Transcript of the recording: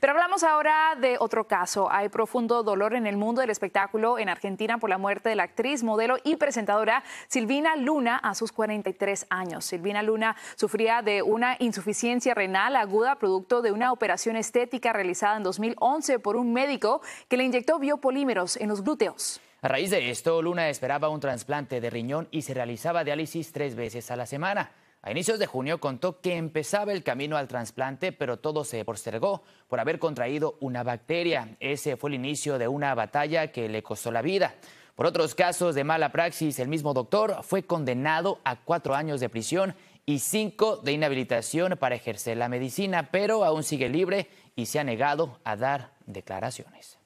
Pero hablamos ahora de otro caso. Hay profundo dolor en el mundo del espectáculo en Argentina por la muerte de la actriz, modelo y presentadora Silvina Luna a sus 43 años. Silvina Luna sufría de una insuficiencia renal aguda producto de una operación estética realizada en 2011 por un médico que le inyectó biopolímeros en los glúteos. A raíz de esto, Luna esperaba un trasplante de riñón y se realizaba diálisis tres veces a la semana. A inicios de junio contó que empezaba el camino al trasplante, pero todo se postergó por haber contraído una bacteria. Ese fue el inicio de una batalla que le costó la vida. Por otros casos de mala praxis, el mismo doctor fue condenado a cuatro años de prisión y cinco de inhabilitación para ejercer la medicina, pero aún sigue libre y se ha negado a dar declaraciones.